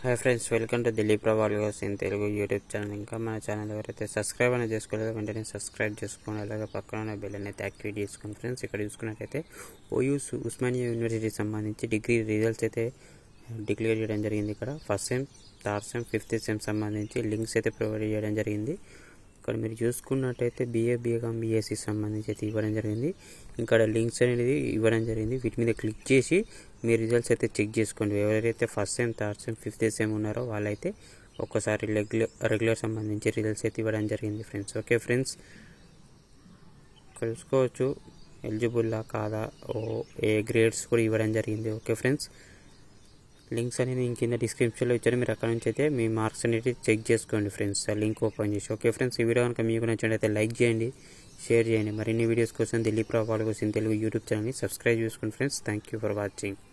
hi friends welcome to Dilip ప్రభాల్గోస్ in Telugu YouTube channel ఇంకా మన ఛానల్ ఎవరైతే సబ్స్క్రైబ్ అనేది చేసుకోలేదు వెంటనే సబ్స్క్రైబ్ చేసుకోండి అలాగే పక్కన ఉన్న బిల్ అనేది యాక్టివేట్ చేసుకోండి ఫ్రెండ్స్ ఇక్కడ చూసుకున్నట్లయితే ఓయూస్ ఉస్మానియా యూనివర్సిటీకి సంబంధించి డిగ్రీ రిజల్ట్స్ అయితే డిక్లేర్ చేయడం జరిగింది ఇక్కడ first sem third sem fifth sem సంబంధించి లింక్స్ అయితే ప్రొవైడ్ చేయడం జరిగింది ఇక్కడ మీరు చూసుకున్నట్టయితే బిఏ బీఏకాం బీఎస్సీకి సంబంధించి అయితే ఇవ్వడం జరిగింది ఇక్కడ లింక్స్ అనేది ఇవ్వడం జరిగింది వీటి మీద క్లిక్ చేసి మీ రిజల్ట్స్ అయితే చెక్ చేసుకోండి ఎవరైతే first sem third sem fifth sem ఉన్నారో వాళ్ళైతే ఒక్కసారి రెగ్యులర్ రెగ్యులర్ సంబంధించి రిజల్ట్స్ అయితే ఇవ్వడం జరిగింది ఫ్రెండ్స్ ఓకే ఫ్రెండ్స్ కలుసుకోవచ్చు ఎలిజిబుల్లా కాదా ఓ ఏ గ్రేడ్స్ కూడా ఇవ్వడం జరిగింది ఓకే ఫ్రెండ్స్ లింక్స్ అనేది నేను కింద డిస్క్రిప్షన్లో ఇచ్చాను మీరు అక్కడ నుంచి అయితే మీ మార్క్స్ అనేది చెక్ చేసుకోండి ఫ్రెండ్స్ లింక్ ఓపెన్ చేసి ఓకే ఫ్రెండ్స్ ఈ వీడియో కనుక మీకు అయితే లైక్ చేయండి షేర్ చేయండి మరిన్ని వీడియోస్ కోసం దిల్లీ ప్రభావాల కోసం తెలుగు యూట్యూబ్ ఛానల్ని సబ్స్క్రైబ్ చేసుకోండి friends thank you for watching